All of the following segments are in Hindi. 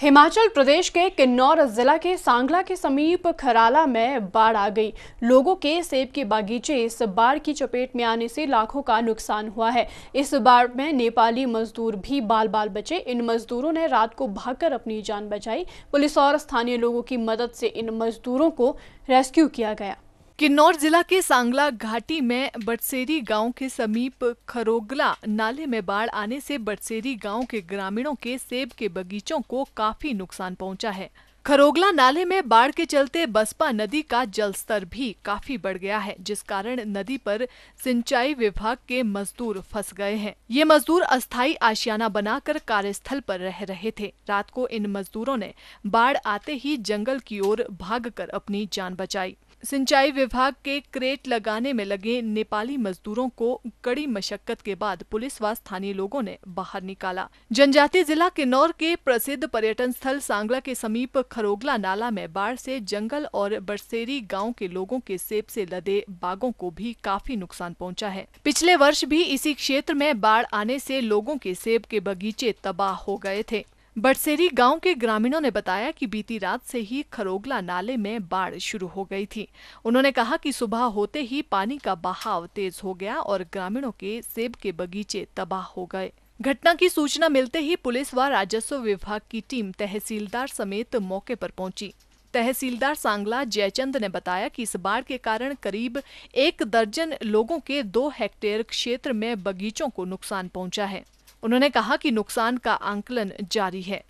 हिमाचल प्रदेश के किन्नौर जिला के सांगला के समीप खराला में बाढ़ आ गई लोगों के सेब के बागीचे इस बाढ़ की चपेट में आने से लाखों का नुकसान हुआ है इस बाढ़ में नेपाली मजदूर भी बाल बाल बचे इन मजदूरों ने रात को भागकर अपनी जान बचाई पुलिस और स्थानीय लोगों की मदद से इन मजदूरों को रेस्क्यू किया गया किन्नौर जिला के सांगला घाटी में बटसेरी गांव के समीप खरोगला नाले में बाढ़ आने से बटसेरी गांव के ग्रामीणों के सेब के बगीचों को काफी नुकसान पहुंचा है खरोगला नाले में बाढ़ के चलते बसपा नदी का जलस्तर भी काफी बढ़ गया है जिस कारण नदी पर सिंचाई विभाग के मजदूर फंस गए हैं ये मजदूर अस्थाई आशियाना बनाकर कार्यस्थल पर रह रहे थे रात को इन मजदूरों ने बाढ़ आते ही जंगल की ओर भागकर अपनी जान बचाई सिंचाई विभाग के क्रेट लगाने में लगे नेपाली मजदूरों को कड़ी मशक्कत के बाद पुलिस व स्थानीय लोगों ने बाहर निकाला जनजातीय जिला किन्नौर के प्रसिद्ध पर्यटन स्थल सांगला के समीप खरोगला नाला में बाढ़ से जंगल और बरसेरी गांव के लोगों के सेब से लदे बागों को भी काफी नुकसान पहुंचा है पिछले वर्ष भी इसी क्षेत्र में बाढ़ आने ऐसी लोगों के सेब के बगीचे तबाह हो गए थे बटसेरी गांव के ग्रामीणों ने बताया कि बीती रात से ही खरोगला नाले में बाढ़ शुरू हो गई थी उन्होंने कहा कि सुबह होते ही पानी का बहाव तेज हो गया और ग्रामीणों के सेब के बगीचे तबाह हो गए घटना की सूचना मिलते ही पुलिस व राजस्व विभाग की टीम तहसीलदार समेत मौके पर पहुंची तहसीलदार सांगला जयचंद ने बताया कि इस बाढ़ के कारण करीब एक दर्जन लोगों के दो हेक्टेयर क्षेत्र में बगीचों को नुकसान पहुंचा है उन्होंने कहा कि नुकसान का आंकलन जारी है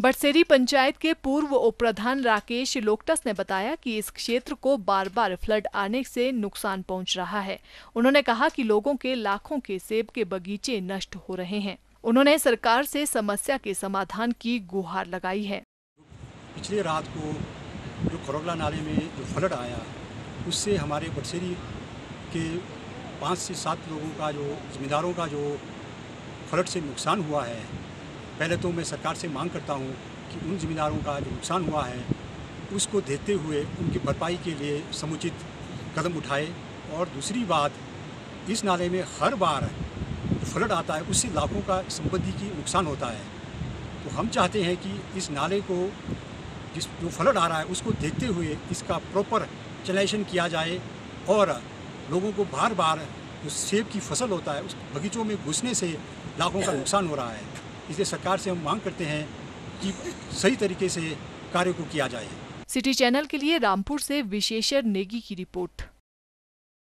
बटसेरी पंचायत के पूर्व उप प्रधान राकेश लोकटस ने बताया कि इस क्षेत्र को बार बार फ्लड आने से नुकसान पहुंच रहा है उन्होंने कहा कि लोगों के लाखों के सेब के बगीचे नष्ट हो रहे हैं उन्होंने सरकार से समस्या के समाधान की गुहार लगाई है पिछले रात को जो खरोगला नाले में जो फ्लड आया उससे हमारे बटसेरी के पाँच से सात लोगों का जो जिम्मेदारों का जो फ्लड से नुकसान हुआ है पहले तो मैं सरकार से मांग करता हूँ कि उन ज़मींदारों का जो नुकसान हुआ है उसको देखते हुए उनकी भरपाई के लिए समुचित कदम उठाए और दूसरी बात इस नाले में हर बार फ्लड आता है उससे लाखों का संपत्ति की नुकसान होता है तो हम चाहते हैं कि इस नाले को जिस जो फ्लड आ रहा है उसको देखते हुए इसका प्रॉपर चलाइशन किया जाए और लोगों को बार बार जो सेब की फसल होता है उस बगीचों में घुसने से लाखों का नुकसान हो रहा है इसलिए सरकार से हम मांग करते हैं कि सही तरीके से कार्य को किया जाए सिटी चैनल के लिए रामपुर से विशेषर नेगी की रिपोर्ट